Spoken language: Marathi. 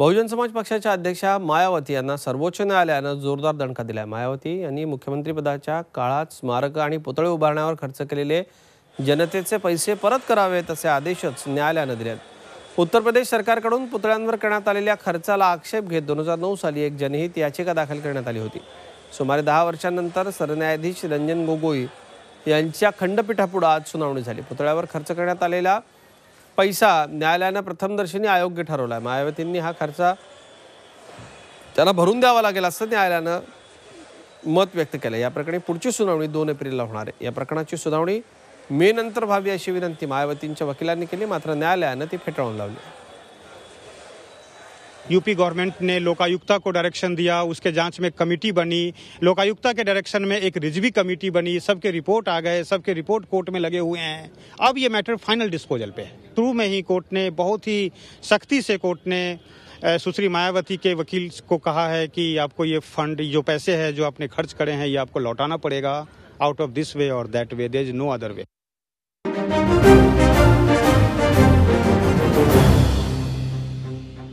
बहुजन समाज पक्षाच्या अध्यक्षा मायावती यांना सर्वोच्च न्यायालयानं जोरदार दणका दिला आहे मायावती यांनी मुख्यमंत्रीपदाच्या काळात स्मारक आणि पुतळे उभारण्यावर खर्च केलेले जनतेचे पैसे परत करावेत असे आदेशच न्यायालयानं दिले उत्तर प्रदेश सरकारकडून पुतळ्यांवर करण्यात आलेल्या खर्चाला आक्षेप घेत दोन हजार नऊ साली एक जनहित याचिका दाखल करण्यात आली होती सुमारे दहा वर्षांनंतर सरन्यायाधीश रंजन गोगोई यांच्या खंडपीठापुढे आज सुनावणी झाली पुतळ्यावर खर्च करण्यात आलेला पैसा न्यायालयानं प्रथमदर्शनी आयोग्य ठरवला मायावतींनी हा खर्च त्याला भरून द्यावा लागेल असं न्यायालयानं मत व्यक्त केलं या प्रकरणी पुढची सुनावणी दोन एप्रिलला होणार आहे या प्रकरणाची सुनावणी मे नंतर व्हावी अशी विनंती मायावतींच्या वकिलांनी केली मात्र न्यायालयानं ती फेटाळून लावली यूपी गवर्नमेंट ने लोकायुक्ता को डायरेक्शन दिया उसके जांच में कमेटी बनी लोकायुक्ता के डायरेक्शन में एक रिजवी कमेटी बनी सबके रिपोर्ट आ गए सबके रिपोर्ट कोर्ट में लगे हुए हैं अब ये मैटर फाइनल डिस्पोजल पे है थ्रू में ही कोर्ट ने बहुत ही सख्ती से कोर्ट ने सुश्री मायावती के वकील को कहा है कि आपको ये फंड जो पैसे है जो आपने खर्च करे हैं ये आपको लौटाना पड़ेगा out of this way or that way there is no other way